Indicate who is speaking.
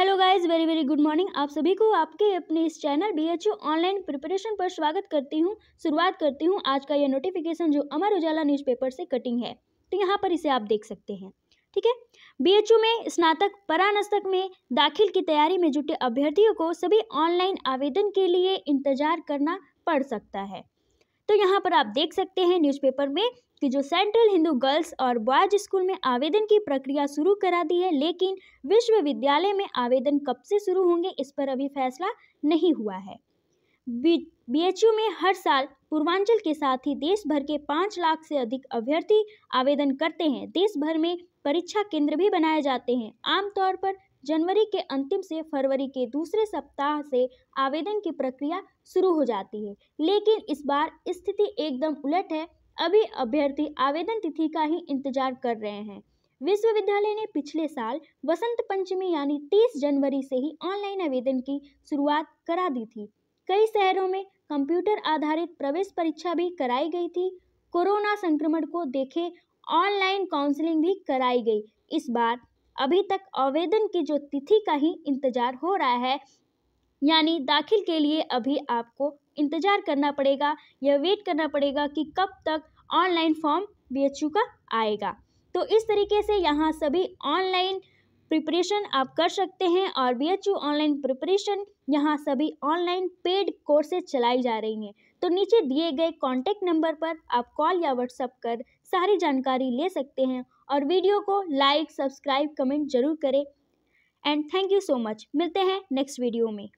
Speaker 1: hello guys very very good morning आप सभी को आपके अपने इस channel B H online preparation पर स्वागत करती हूँ शुरुआत करती हूँ आज का यह नोटिफिकेशन जो अमर उजाला न्यूज़पेपर से कटिंग है तो यहाँ पर इसे आप देख सकते हैं ठीक है बी में स्नातक परानस्तक में दाखिल की तैयारी में जुटे अभ्यर्थियों को सभी ऑनलाइन आवेदन के लिए इंतजार करना पड़ सकता है तो यहाँ पर आप देख सकते हैं न्यूज़पेपर में कि जो सेंट्रल हिंदू गर्ल्स और बॉयज स्कूल में आवेदन की प्रक्रिया शुरू करा दी है लेकिन विश्वविद्यालय में आवेदन कब से शुरू होंगे इस पर अभी फैसला नहीं हुआ है बी में हर साल पूर्वांचल के साथ ही देश भर के पाँच लाख से अधिक अभ्यर्थी आवेदन करते हैं देश भर में परीक्षा केंद्र भी बनाए जाते हैं आमतौर पर जनवरी के अंतिम से फरवरी के दूसरे सप्ताह से आवेदन की प्रक्रिया शुरू हो जाती है लेकिन इस बार स्थिति एकदम उलट है अभी अभ्यर्थी आवेदन तिथि का ही इंतजार कर रहे हैं विश्वविद्यालय ने पिछले साल वसंत पंचमी यानी 30 जनवरी से ही ऑनलाइन आवेदन की शुरुआत करा दी थी कई शहरों में कंप्यूटर आधारित प्रवेश परीक्षा भी कराई गई थी कोरोना संक्रमण को देखे ऑनलाइन काउंसलिंग भी कराई गई इस बार अभी तक आवेदन की जो तिथि का ही इंतज़ार हो रहा है यानी दाखिल के लिए अभी आपको इंतज़ार करना पड़ेगा या वेट करना पड़ेगा कि कब तक ऑनलाइन फॉर्म बी का आएगा तो इस तरीके से यहाँ सभी ऑनलाइन प्रिपरेशन आप कर सकते हैं और B H U online preparation यहाँ सभी ऑनलाइन पेड कोर्सेज चलाई जा रही हैं तो नीचे दिए गए कॉन्टैक्ट नंबर पर आप कॉल या व्हाट्सअप कर सारी जानकारी ले सकते हैं और वीडियो को लाइक सब्सक्राइब कमेंट जरूर करें and thank you so much मिलते हैं नेक्स्ट वीडियो में